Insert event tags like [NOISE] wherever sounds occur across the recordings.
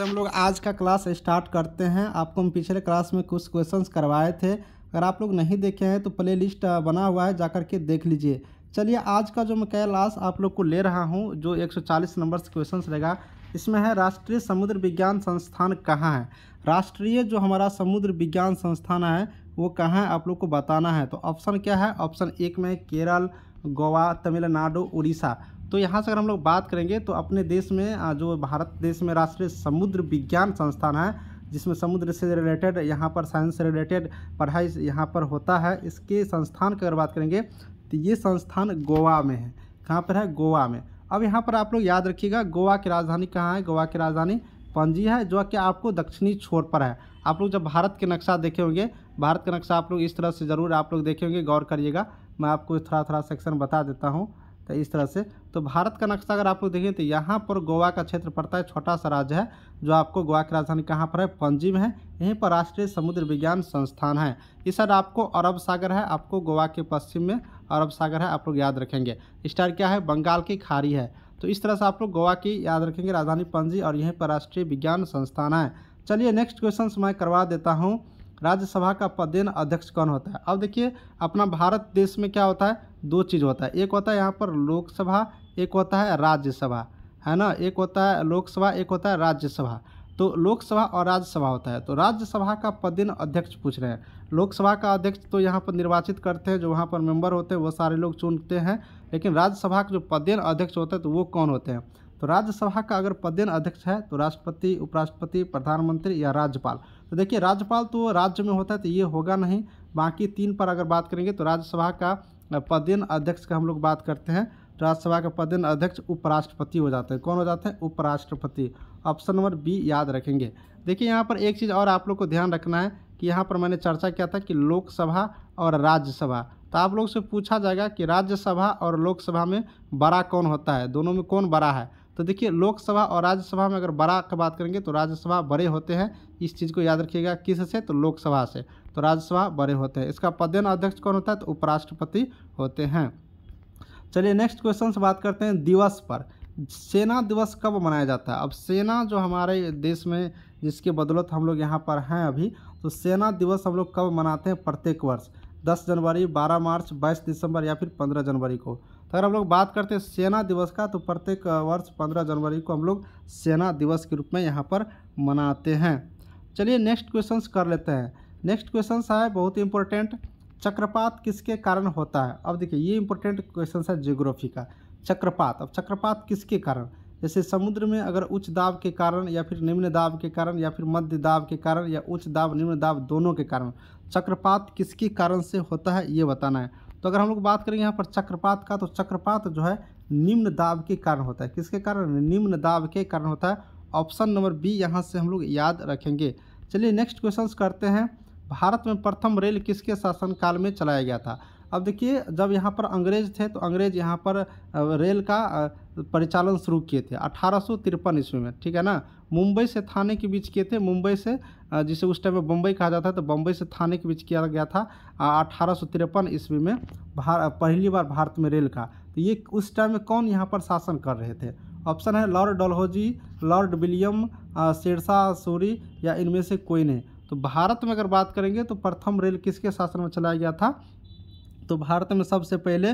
तो हम लोग आज का क्लास स्टार्ट करते हैं आपको हम पिछले क्लास में कुछ क्वेश्चंस करवाए थे अगर आप लोग नहीं देखे हैं तो प्ले लिस्ट बना हुआ है जाकर के देख लीजिए चलिए आज का जो मैं क्लास आप लोग को ले रहा हूँ जो 140 नंबर से क्वेश्चंस रहेगा इसमें है राष्ट्रीय समुद्र विज्ञान संस्थान कहाँ है राष्ट्रीय जो हमारा समुद्र विज्ञान संस्थान है वो कहाँ है आप लोग को बताना है तो ऑप्शन क्या है ऑप्शन एक में केरल गोवा तमिलनाडु उड़ीसा तो यहाँ से अगर हम लोग बात करेंगे तो अपने देश में जो भारत देश में राष्ट्रीय समुद्र विज्ञान संस्थान है जिसमें समुद्र से रिलेटेड यहाँ पर साइंस से रिलेटेड पढ़ाई यहाँ पर होता है इसके संस्थान की अगर बात करेंगे तो ये संस्थान गोवा में है कहाँ पर है गोवा में अब यहाँ पर आप लोग याद रखिएगा गोवा की राजधानी कहाँ है गोवा की राजधानी पणजी है जो कि आपको दक्षिणी छोर पर है आप लोग जब भारत के नक्शा देखे होंगे भारत का नक्शा आप लोग इस तरह से ज़रूर आप लोग देखे होंगे गौर करिएगा मैं आपको थोड़ा थोड़ा सेक्शन बता देता हूँ तो इस तरह से तो भारत का नक्शा अगर आप लोग देखें तो यहाँ पर गोवा का क्षेत्र पड़ता है छोटा सा राज्य है जो आपको गोवा की राजधानी कहाँ पर है पंजीम में है यहीं पर राष्ट्रीय समुद्र विज्ञान संस्थान है इस साइड आपको अरब सागर है आपको गोवा के पश्चिम में अरब सागर है आप लोग याद रखेंगे स्टार क्या है बंगाल की खाड़ी है तो इस तरह से आप लोग गोवा की याद रखेंगे राजधानी पंजी और यहीं पर राष्ट्रीय विज्ञान संस्थान है चलिए नेक्स्ट क्वेश्चन मैं करवा देता हूँ राज्यसभा का पदेन अध्यक्ष कौन होता है अब देखिए अपना भारत देश में क्या होता है दो चीज़ होता है एक होता है यहाँ पर लोकसभा एक होता है राज्यसभा है ना एक होता है लोकसभा एक होता है राज्यसभा तो लोकसभा और राज्यसभा होता है तो राज्यसभा का पदेन अध्यक्ष पूछ रहे हैं लोकसभा का अध्यक्ष तो यहाँ पर निर्वाचित करते हैं जो वहाँ पर मेंबर होते हैं वो सारे लोग चुनते हैं लेकिन राज्यसभा का जो पदेन अध्यक्ष होता है तो वो कौन होते हैं तो राज्यसभा का अगर पदेन अध्यक्ष है तो राष्ट्रपति उपराष्ट्रपति प्रधानमंत्री या राज्यपाल तो देखिए राज्यपाल तो राज्य में होता है तो ये होगा नहीं बाकी तीन पर अगर बात करेंगे तो राज्यसभा का पदेन अध्यक्ष का हम लोग बात करते हैं तो राज्यसभा का पदेन अध्यक्ष उपराष्ट्रपति हो जाते हैं कौन हो जाते हैं उपराष्ट्रपति ऑप्शन नंबर बी याद रखेंगे देखिए यहाँ पर एक चीज़ और आप लोग को ध्यान रखना है कि यहाँ पर मैंने चर्चा किया था कि लोकसभा और राज्यसभा तो आप लोग से पूछा जाएगा कि राज्यसभा और लोकसभा में बड़ा कौन होता है दोनों में कौन बड़ा है तो देखिए लोकसभा और राज्यसभा में अगर बड़ा की बात करेंगे तो राज्यसभा बड़े होते हैं इस चीज़ को याद रखिएगा किस से तो लोकसभा से तो राज्यसभा बड़े होते हैं इसका पदेन अध्यक्ष कौन होता है तो उपराष्ट्रपति होते हैं चलिए नेक्स्ट क्वेश्चन से बात करते हैं दिवस पर सेना दिवस कब मनाया जाता है अब सेना जो हमारे देश में जिसके बदौलत हम लोग यहाँ पर हैं अभी तो सेना दिवस हम लोग कब मनाते हैं प्रत्येक वर्ष 10 जनवरी 12 मार्च 22 दिसंबर या फिर 15 जनवरी को तो अगर हम लोग बात करते हैं सेना दिवस का तो प्रत्येक वर्ष पंद्रह जनवरी को हम लोग सेना दिवस के रूप में यहाँ पर मनाते हैं चलिए नेक्स्ट क्वेश्चन कर लेते हैं नेक्स्ट क्वेश्चन है बहुत ही इंपॉर्टेंट चक्रपात किसके कारण होता है अब देखिए ये इंपॉर्टेंट क्वेश्चन है जियोग्राफी का चक्रपात अब चक्रपात किसके कारण जैसे समुद्र में अगर उच्च दाब के कारण या फिर निम्न दाब के कारण या फिर मध्य दाब के कारण या उच्च दाब निम्न दाब दोनों के कारण चक्रपात किसके कारण से होता है ये बताना है तो अगर हम लोग बात करें यहाँ पर चक्रपात का तो चक्रपात जो है निम्न दाब के कारण होता है किसके कारण निम्न दाब के कारण होता है ऑप्शन नंबर बी यहाँ से हम लोग याद रखेंगे चलिए नेक्स्ट क्वेश्चन करते हैं भारत में प्रथम रेल किसके शासनकाल में चलाया गया था अब देखिए जब यहाँ पर अंग्रेज थे तो अंग्रेज यहाँ पर रेल का परिचालन शुरू किए थे अठारह ईस्वी में ठीक है ना मुंबई से थाने के बीच किए थे मुंबई से जिसे उस टाइम में बम्बई कहा जाता है तो बम्बई से थाने के बीच किया गया था अठारह ईस्वी में भार पहली बार भारत में रेल का तो ये उस टाइम में कौन यहाँ पर शासन कर रहे थे ऑप्शन है lord Dalhousie lord William Sher Shah या इनमें से कोई नहीं तो भारत में अगर बात करेंगे तो प्रथम रेल किसके शासन में चलाया गया था तो भारत में सबसे पहले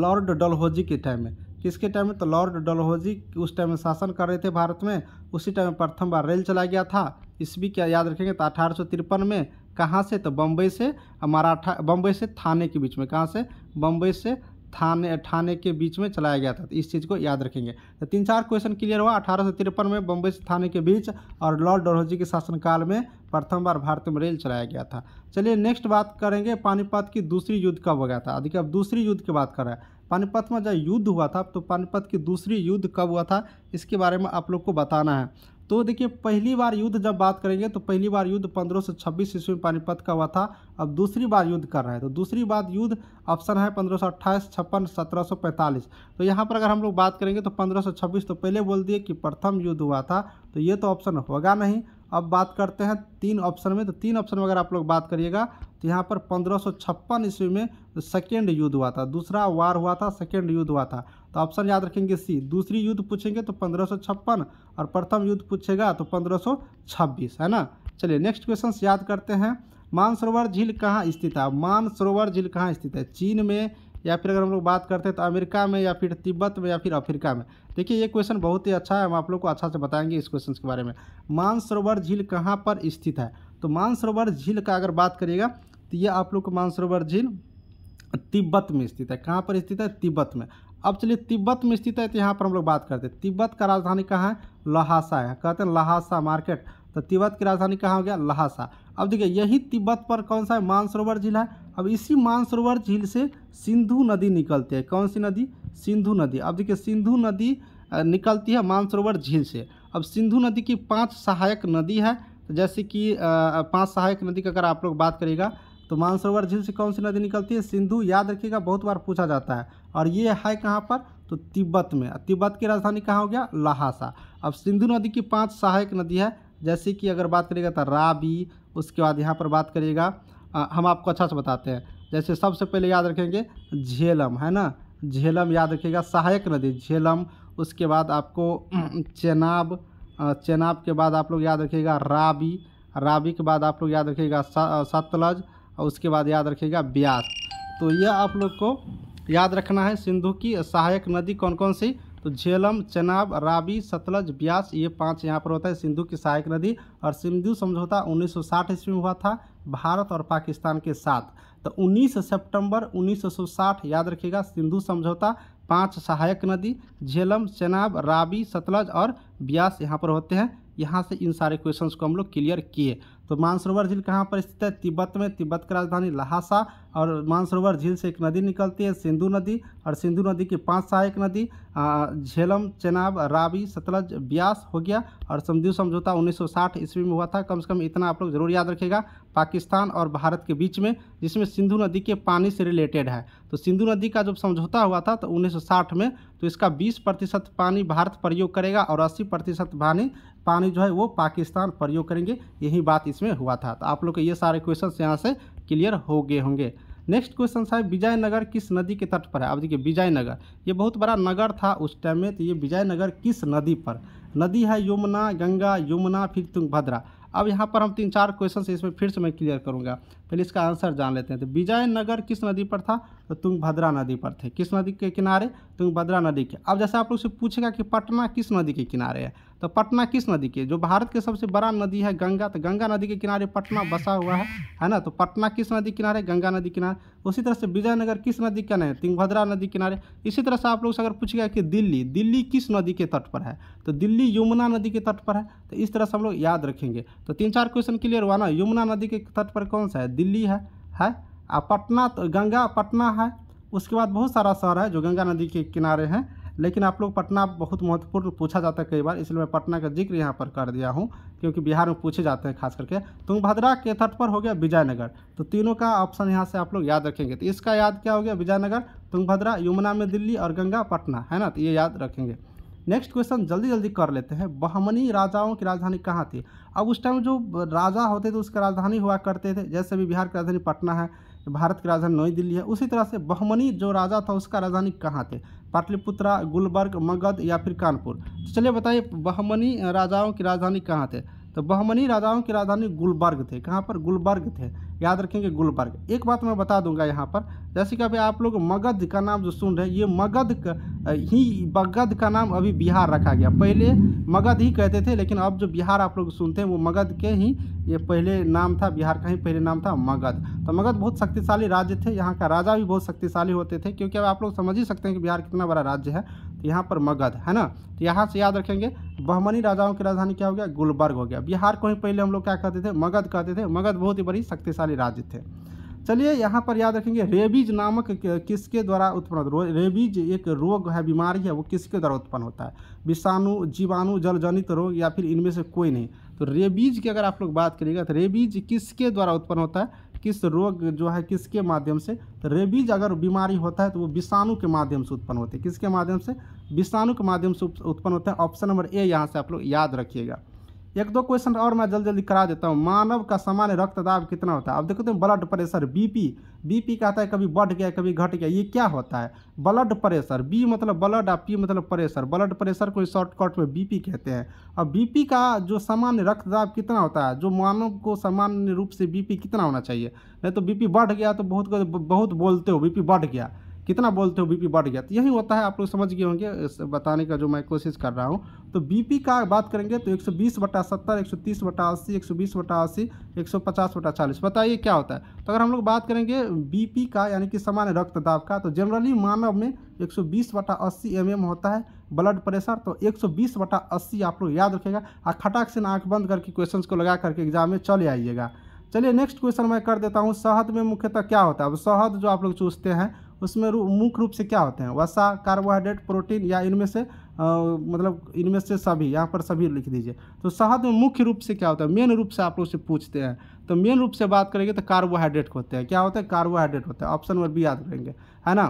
लॉर्ड डलहौजी के टाइम में किसके टाइम में तो लॉर्ड डलहौजी उस टाइम में शासन कर रहे थे भारत में उसी टाइम में प्रथम बार रेल चला गया था इस भी क्या याद रखेंगे तो अठारह में कहाँ से तो बम्बई से मराठा बम्बई से थाने के बीच में कहाँ से बम्बई से थाने थाने के बीच में चलाया गया था तो इस चीज़ को याद रखेंगे तो तीन चार क्वेश्चन क्लियर हुआ अठारह में बम्बई से थाने के बीच और लॉर्ड डलहौजी के शासनकाल में प्रथम बार भारत में रेल चलाया गया था चलिए नेक्स्ट बात करेंगे पानीपत की दूसरी युद्ध कब हो गया था अधिक अब दूसरी युद्ध की बात कर रहे हैं पानीपत में जब युद्ध हुआ था तो पानीपत की दूसरी युद्ध कब हुआ था इसके बारे में आप लोग को बताना है तो देखिए पहली बार युद्ध जब बात करेंगे तो पहली बार युद्ध पंद्रह सौ छब्बीस ईस्वी में पानीपत का हुआ था अब दूसरी बार युद्ध कर रहे हैं तो दूसरी बार युद्ध ऑप्शन है पंद्रह सौ अट्ठाईस छप्पन सत्रह सौ पैंतालीस तो यहाँ पर अगर हम लोग बात करेंगे तो पंद्रह सौ छब्बीस तो पहले बोल दिए कि प्रथम युद्ध हुआ था तो ये तो ऑप्शन होगा नहीं अब बात करते हैं तीन ऑप्शन में तो तीन ऑप्शन में अगर आप लोग बात करिएगा तो यहाँ पर पंद्रह ईस्वी में सेकेंड युद्ध हुआ था दूसरा वार हुआ था सेकेंड युद्ध हुआ था तो ऑप्शन याद रखेंगे सी दूसरी युद्ध पूछेंगे तो पंद्रह और प्रथम युद्ध पूछेगा तो पंद्रह है ना चलिए नेक्स्ट क्वेश्चन याद करते हैं मानसरोवर झील कहाँ स्थित है मानसरोवर झील कहाँ स्थित है चीन में या फिर अगर हम लोग बात करते हैं तो अमेरिका में या फिर तिब्बत में या फिर अफ्रीका में देखिए ये क्वेश्चन बहुत ही अच्छा है हम आप लोग को अच्छा से बताएंगे इस क्वेश्चन के बारे में मानसरोवर झील कहाँ पर स्थित है तो मानसरोवर झील का अगर बात करिएगा तो ये आप लोग को मानसरोवर झील तिब्बत में स्थित है कहाँ पर स्थित है तिब्बत में अब चलिए तिब्बत में स्थित है तो यहाँ पर हम लोग बात करते हैं तिब्बत का राजधानी कहाँ है लहासा है कहते हैं लहासा मार्केट तो तिब्बत की राजधानी कहाँ हो गया लहासा अब देखिए यही तिब्बत पर कौन सा है मानसरोवर झील है अब इसी मानसरोवर झील से सिंधु नदी निकलती है कौन सी नदी सिंधु नदी अब देखिए सिंधु नदी निकलती है मानसरोवर झील से अब सिंधु नदी की पांच सहायक नदी है तो जैसे कि पांच सहायक नदी का अगर आप लोग बात करेगा तो मानसरोवर झील से कौन सी नदी निकलती है सिंधु याद रखिएगा बहुत बार पूछा जाता है और ये है कहाँ पर तो तिब्बत में तिब्बत की राजधानी कहाँ हो गया लहासा अब सिंधु नदी की पाँच सहायक नदी है जैसे कि अगर बात करिएगा तो राबी उसके बाद यहाँ पर बात करिएगा हम आपको अच्छा से बताते हैं जैसे सबसे पहले याद रखेंगे झेलम है ना झेलम याद रखिएगा सहायक नदी झेलम उसके बाद आपको [CLEARS THROAT] चेनाब चेनाब के बाद आप लोग याद रखिएगा राबी राबी के बाद आप लोग याद रखिएगा सतलज और उसके बाद याद रखिएगा ब्यास तो यह आप लोग को याद रखना है सिंधु की सहायक नदी कौन कौन सी तो झेलम चनाब रावी सतलज ब्यास ये पांच यहाँ पर होता है सिंधु की सहायक नदी और सिंधु समझौता 1960 ईस्वी में हुआ था भारत और पाकिस्तान के साथ तो 19 सितंबर 1960 याद रखिएगा सिंधु समझौता पांच सहायक नदी झेलम चनाब रावी सतलज और ब्यास यहाँ पर होते हैं यहाँ से इन सारे क्वेश्चंस को हम लोग क्लियर किए तो मानसरोवर झील कहाँ पर स्थित है तिब्बत में तिब्बत की राजधानी लहासा और मानसरोवर झील से एक नदी निकलती है सिंधु नदी और सिंधु नदी की पांच सहायक नदी झेलम चेनाब रावी सतलज ब्यास हो गया और समझू समझौता 1960 ईस्वी में हुआ था कम से कम इतना आप लोग जरूर याद रखेगा पाकिस्तान और भारत के बीच में जिसमें सिंधु नदी के पानी से रिलेटेड है तो सिंधु नदी का जब समझौता हुआ था तो 1960 में तो इसका 20 प्रतिशत पानी भारत प्रयोग करेगा और 80 प्रतिशत पानी पानी जो है वो पाकिस्तान प्रयोग करेंगे यही बात इसमें हुआ था तो आप लोग के ये सारे क्वेश्चन यहाँ से क्लियर हो गए होंगे नेक्स्ट क्वेश्चन है विजयनगर किस नदी के तट पर है अब देखिए विजयनगर ये बहुत बड़ा नगर था उस टाइम में तो ये विजयनगर किस नदी पर नदी है यमुना गंगा यमुना फिर तुंगभद्रा अब यहाँ पर हम तीन चार क्वेश्चन इसमें फिर से मैं क्लियर करूँगा पहले इसका आंसर जान लेते हैं तो विजयनगर किस नदी पर था तो तुंगभद्रा नदी पर थे किस नदी के किनारे तुंगभद्रा नदी के अब जैसे आप लोग से पूछेगा कि पटना किस नदी के किनारे है तो पटना किस नदी के जो भारत के सबसे बड़ा नदी है गंगा तो गंगा नदी के किनारे पटना बसा हुआ है है ना तो पटना किस नदी किनारे गंगा नदी किनारे उसी तरह से विजयनगर किस नदी का नहीं तिंगभद्रा नदी किनारे इसी तरह से आप लोग से अगर पूछेगा कि दिल्ली दिल्ली किस नदी के तट पर है तो दिल्ली यमुना नदी के तट पर है तो इस तरह से हम लोग याद रखेंगे तो तीन चार क्वेश्चन क्लियर हुआ ना यमुना नदी के तट पर कौन सा है दिल्ली है है आ पटना तो गंगा पटना है उसके बाद बहुत सारा शहर है जो गंगा नदी के किनारे हैं लेकिन आप लोग पटना बहुत महत्वपूर्ण पूछा जाता है कई बार इसलिए मैं पटना का जिक्र यहाँ पर कर दिया हूँ क्योंकि बिहार में पूछे जाते हैं खास करके तुंगभद्रा तो के तट पर हो गया विजयनगर तो तीनों का ऑप्शन यहाँ से आप लोग याद रखेंगे तो इसका याद क्या हो गया विजयनगर तुंगभद्रा तो यमुना में दिल्ली और गंगा पटना है ना तो ये याद रखेंगे नेक्स्ट क्वेश्चन जल्दी जल्दी कर लेते हैं बहमनी राजाओं की राजधानी कहाँ थी अब उस टाइम जो राजा होते थे उसका राजधानी हुआ करते थे जैसे अभी बिहार की राजधानी पटना है भारत की राजधानी नई दिल्ली है उसी तरह से बहमनी जो राजा था उसका राजधानी कहाँ थे पाटलिपुत्रा गुलबर्ग मगध या फिर कानपुर तो चलिए बताइए बहमनी राजाओं की राजधानी कहाँ थे तो बहमनी राजाओं की राजधानी गुलबर्ग थे कहाँ पर गुलबर्ग थे याद रखेंगे गुलबर्ग एक बात मैं बता दूंगा यहाँ पर जैसे कि अभी आप लोग मगध का नाम जो सुन रहे हैं ये मगध का, ही मगध का नाम अभी बिहार रखा गया पहले मगध ही कहते थे लेकिन अब जो बिहार आप लोग सुनते हैं वो मगध के ही ये पहले नाम था बिहार का ही पहले नाम था मगध तो मगध बहुत शक्तिशाली राज्य थे यहाँ का राजा भी बहुत शक्तिशाली होते थे क्योंकि अब आप लोग समझ ही सकते हैं कि बिहार कितना बड़ा राज्य है तो यहाँ पर मगध है ना तो यहाँ से याद रखेंगे बहमनी राजाओं की राजधानी क्या हो गया गुलबर्ग हो गया बिहार को ही पहले हम लोग क्या कहते थे मगध कहते थे मगध बहुत ही बड़ी शक्तिशाली राज्य थे चलिए यहाँ पर याद रखेंगे रेबीज नामक किसके द्वारा उत्पन्न रेबीज एक रोग है बीमारी है वो किसके द्वारा उत्पन्न होता है विषाणु जीवाणु जलजनित रोग या फिर इनमें से कोई नहीं तो रेबीज की अगर आप लोग बात करिएगा तो रेबीज किसके द्वारा उत्पन्न होता है किस रोग जो है किसके माध्यम से तो रेबीज अगर बीमारी होता है तो वो विषाणु के माध्यम से उत्पन्न होते हैं किसके माध्यम से विषाणु के माध्यम से उत्पन्न होता है ऑप्शन नंबर ए यहाँ से आप लोग याद रखिएगा एक दो क्वेश्चन और मैं जल्दी जल्दी करा देता हूँ मानव का सामान्य रक्त दाब कितना होता है अब देखो तुम ब्लड प्रेशर बीपी बीपी कहता है कभी बढ़ गया कभी घट गया ये क्या होता है ब्लड प्रेशर बी मतलब ब्लड और पी मतलब प्रेशर ब्लड प्रेशर को शॉर्टकट में बीपी कहते हैं और बीपी का जो सामान्य रक्तदाब कितना होता है जो मानव को सामान्य रूप से बीपी कितना होना चाहिए नहीं तो बीपी बढ़ गया तो बहुत बहुत बोलते हो बीपी बढ़ गया कितना बोलते हो बीपी बढ़ गया तो यही होता है आप लोग समझ गए होंगे बताने का जो मैं कोशिश कर रहा हूँ तो बीपी का बात करेंगे तो 120 बटा सत्तर एक सौ तीस बटा अस्सी एक सौ बीस बटा अस्सी एक सौ पचास बटा चालीस बताइए क्या होता है तो अगर हम लोग बात करेंगे बी का यानी कि सामान्य रक्तदाब का तो जनरली मानव में एक सौ बीस बटा अस्सी एम एम होता है ब्लड प्रेशर तो 120 बटा अस्सी आप लोग याद रखेगा और खटाक से आँख बंद करके क्वेश्चंस को लगा करके एग्जाम में चले आइएगा चलिए नेक्स्ट क्वेश्चन मैं कर देता हूँ शहद में मुख्यतः क्या होता है अब शहद जो आप लोग चूसते हैं उसमें रू मुख्य रूप से क्या होते हैं वसा कार्बोहाइड्रेट प्रोटीन या इनमें से आ, मतलब इनमें से सभी यहाँ पर सभी लिख दीजिए तो शहद में मुख्य रूप से क्या होता है मेन रूप से आप लोग से पूछते हैं तो मेन रूप से बात करेंगे तो कार्बोहाइड्रेट होते हैं क्या होता है कार्बोहाइड्रेट होता है ऑप्शन नंबर बी याद करेंगे है ना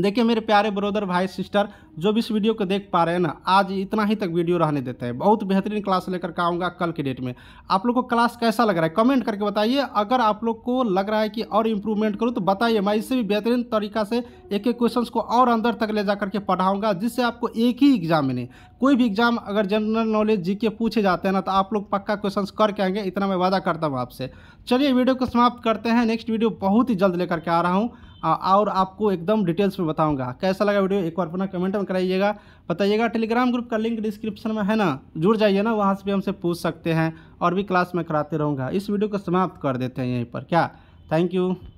देखिए मेरे प्यारे ब्रदर भाई सिस्टर जो भी इस वीडियो को देख पा रहे हैं ना आज इतना ही तक वीडियो रहने देते हैं बहुत बेहतरीन क्लास लेकर के आऊँगा कल के डेट में आप लोग को क्लास कैसा लग रहा है कमेंट करके बताइए अगर आप लोग को लग रहा है कि और इम्प्रूवमेंट करूँ तो बताइए मैं इससे भी बेहतरीन तरीका से एक एक क्वेश्चन को और अंदर तक ले जा करके पढ़ाऊँगा जिससे आपको एक ही एग्जाम में नहीं कोई भी एग्जाम अगर जनरल नॉलेज जी के पूछे जाते हैं ना तो आप लोग पक्का क्वेश्चन करके आएंगे इतना मैं वादा करता हूँ आपसे चलिए वीडियो को समाप्त करते हैं नेक्स्ट वीडियो बहुत ही जल्द लेकर के आ रहा हूँ और आपको एकदम डिटेल्स में बताऊंगा कैसा लगा वीडियो एक बार पुनः कमेंट में कराइएगा बताइएगा टेलीग्राम ग्रुप का लिंक डिस्क्रिप्शन में है ना जुड़ जाइए ना वहाँ से भी हमसे पूछ सकते हैं और भी क्लास में कराते रहूँगा इस वीडियो को समाप्त कर देते हैं यहीं पर क्या थैंक यू